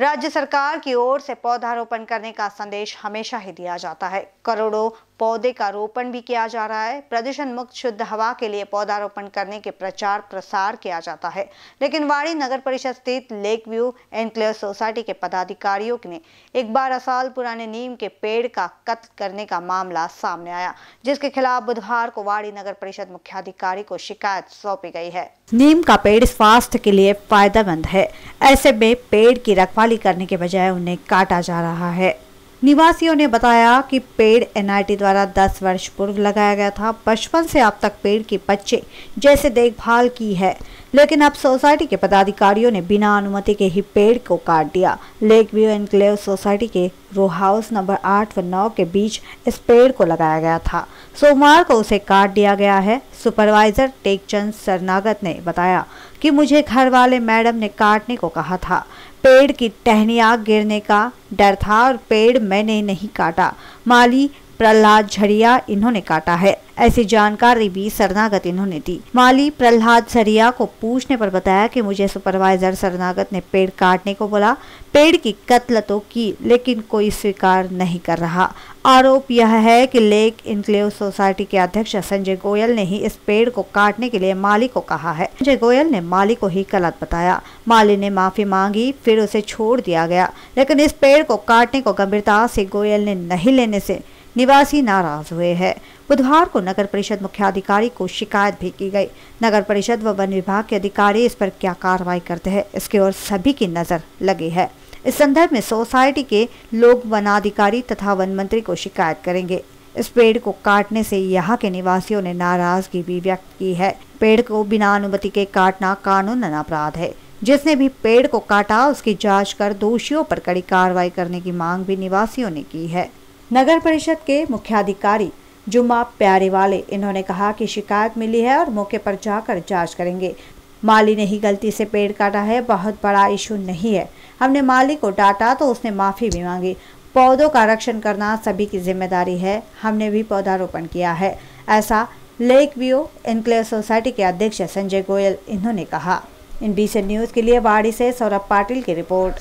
राज्य सरकार की ओर से पौधारोपण करने का संदेश हमेशा ही दिया जाता है करोड़ों पौधे का रोपण भी किया जा रहा है प्रदूषण मुक्त शुद्ध हवा के लिए पौधारोपण करने के प्रचार प्रसार किया जाता है लेकिन वाड़ी नगर परिषद स्थित लेक व्यू एनक्लेयर सोसाइटी के पदाधिकारियों ने एक बारह साल पुराने नीम के पेड़ का कत्ल करने का मामला सामने आया जिसके खिलाफ बुधवार को वाड़ी नगर परिषद मुख्याधिकारी को शिकायत सौंपी गई है नीम का पेड़ स्वास्थ्य के लिए फायदा है ऐसे में पेड़ की रखवाली करने के बजाय उन्हें काटा जा रहा है निवासियों ने बताया कि पेड़ एनआईटी द्वारा 10 वर्ष पूर्व लगाया गया था बचपन से अब तक पेड़ के बच्चे जैसे देखभाल की है लेकिन अब सोसाइटी के पदाधिकारियों ने बिना अनुमति के ही पेड़ को काट दिया लेक व्यू एनक्लेव सोसाइटी के रो हाउस नंबर आठ व नौ के बीच इस पेड़ को लगाया गया था सोमवार को उसे काट दिया गया है सुपरवाइजर टेकचंद सरनागत ने बताया कि मुझे घर वाले मैडम ने काटने को कहा था पेड़ की टहनिया गिरने का डर था और पेड़ मैंने नहीं काटा माली प्रहलाद झरिया इन्होंने काटा है ऐसी जानकारी भी सरनागत इन्होंने दी माली प्रहलाद झरिया को पूछने पर बताया कि मुझे सुपरवाइजर सरनागत ने पेड़ काटने को बोला पेड़ की कत्ल तो की लेकिन कोई स्वीकार नहीं कर रहा आरोप यह है कि लेक इंक्लेव सोसाइटी के अध्यक्ष संजय गोयल ने ही इस पेड़ को काटने के लिए माली को कहा है संजय गोयल ने माली को ही गलत बताया माली ने माफी मांगी फिर उसे छोड़ दिया गया लेकिन इस पेड़ को काटने को गंभीरता से गोयल ने नहीं लेने से निवासी नाराज हुए हैं बुधवार को नगर परिषद मुख्याधिकारी को शिकायत भी की गई नगर परिषद व वन विभाग के अधिकारी इस पर क्या कार्रवाई करते हैं इसकी ओर सभी की नज़र लगी है इस संदर्भ में सोसाइटी के लोग वनाधिकारी तथा वन मंत्री को शिकायत करेंगे इस पेड़ को काटने से यहाँ के निवासियों ने नाराजगी भी व्यक्त की है पेड़ को बिना अनुमति के काटना कानून अपराध है जिसने भी पेड़ को काटा उसकी जांच कर दोषियों पर कड़ी कार्रवाई करने की मांग भी निवासियों ने की है नगर परिषद के मुख्याधिकारी जुमा प्यारे वाले इन्होंने कहा कि शिकायत मिली है और मौके पर जाकर जांच करेंगे माली ने ही गलती से पेड़ काटा है बहुत बड़ा इशू नहीं है हमने माली को डांटा तो उसने माफ़ी भी मांगी पौधों का रक्षण करना सभी की जिम्मेदारी है हमने भी पौधारोपण किया है ऐसा लेक व्यू इनक्लेव सोसाइटी के अध्यक्ष संजय गोयल इन्होंने कहा इन बी न्यूज़ के लिए वाड़ी से सौरभ पाटिल की रिपोर्ट